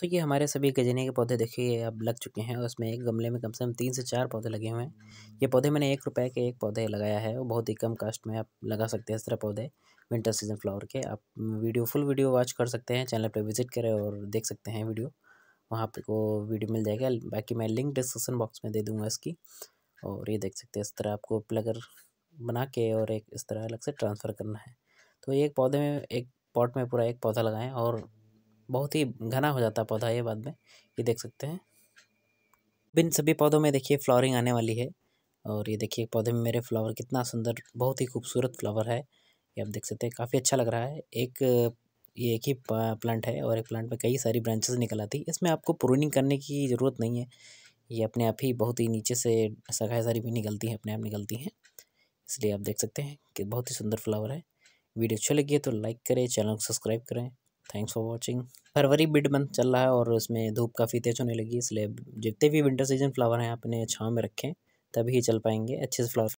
तो ये हमारे सभी गजने के पौधे देखिए अब लग चुके हैं और उसमें एक गमले में कम से कम तीन से चार पौधे लगे हुए हैं ये पौधे मैंने एक रुपए के एक पौधे लगाया है और बहुत ही कम कास्ट में आप लगा सकते हैं इस तरह पौधे विंटर सीजन फ्लावर के आप वीडियो फुल वीडियो वॉच कर सकते हैं चैनल पर विजिट करें और देख सकते हैं वीडियो वहाँ आपको वीडियो मिल जाएगा बाकी मैं लिंक डिस्क्रिप्सन बॉक्स में दे दूँगा इसकी और ये देख सकते हैं इस तरह आपको प्लगर बना के और एक इस तरह अलग से ट्रांसफ़र करना है तो एक पौधे में एक पॉट में पूरा एक पौधा लगाएं और बहुत ही घना हो जाता है पौधा ये बाद में ये देख सकते हैं इन सभी पौधों में देखिए फ्लावरिंग आने वाली है और ये देखिए पौधे में मेरे फ्लावर कितना सुंदर बहुत ही खूबसूरत फ्लावर है ये आप देख सकते हैं काफ़ी अच्छा लग रहा है एक ये एक ही प्लांट है और एक प्लांट में कई सारी ब्रांचेस निकल आती है इसमें आपको प्रूनिंग करने की ज़रूरत नहीं है ये अपने आप ही बहुत ही नीचे से सगाई सारी भी निकलती हैं अपने आप निकलती हैं इसलिए आप देख सकते हैं कि बहुत ही सुंदर फ्लावर है वीडियो अच्छी लगी है तो लाइक करें चैनल को सब्सक्राइब करें थैंक्स फॉर वॉचिंग फरवरी बिड मंथ चल रहा है और उसमें धूप काफ़ी तेज़ होने लगी इसलिए जितने भी विंटर सीजन फ्लावर हैं अपने छाँव में रखें तभी चल पाएंगे अच्छे से फ्लावर